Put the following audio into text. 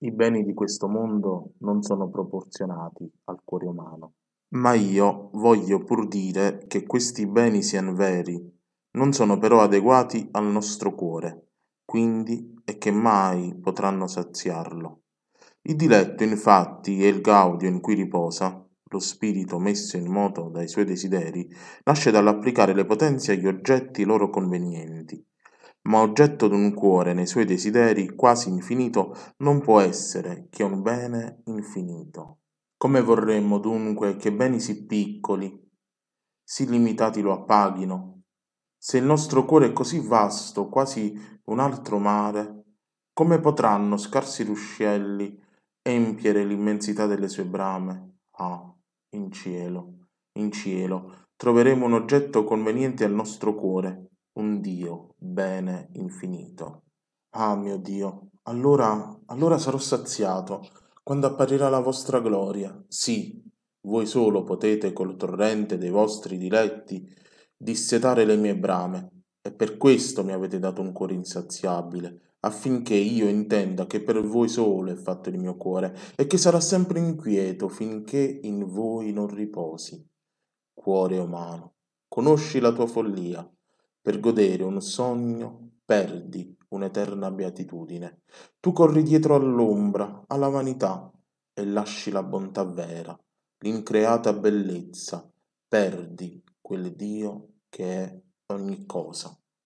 I beni di questo mondo non sono proporzionati al cuore umano. Ma io voglio pur dire che questi beni siano veri, non sono però adeguati al nostro cuore, quindi e che mai potranno saziarlo. Il diletto infatti e il gaudio in cui riposa, lo spirito messo in moto dai suoi desideri, nasce dall'applicare le potenze agli oggetti loro convenienti, ma oggetto d'un cuore nei suoi desideri quasi infinito non può essere che un bene infinito. Come vorremmo dunque che beni sì piccoli, sì limitati lo appaghino, se il nostro cuore è così vasto, quasi un altro mare, come potranno scarsi ruscelli empiere l'immensità delle sue brame? Ah, in cielo, in cielo, troveremo un oggetto conveniente al nostro cuore, un Dio, bene, infinito. Ah, mio Dio, allora, allora sarò saziato, quando apparirà la vostra gloria. Sì, voi solo potete col torrente dei vostri diletti dissetare le mie brame, e per questo mi avete dato un cuore insaziabile, affinché io intenda che per voi solo è fatto il mio cuore, e che sarà sempre inquieto finché in voi non riposi. Cuore umano, conosci la tua follia, per godere un sogno perdi un'eterna beatitudine. Tu corri dietro all'ombra, alla vanità, e lasci la bontà vera, l'increata bellezza, perdi quel Dio che è ogni cosa.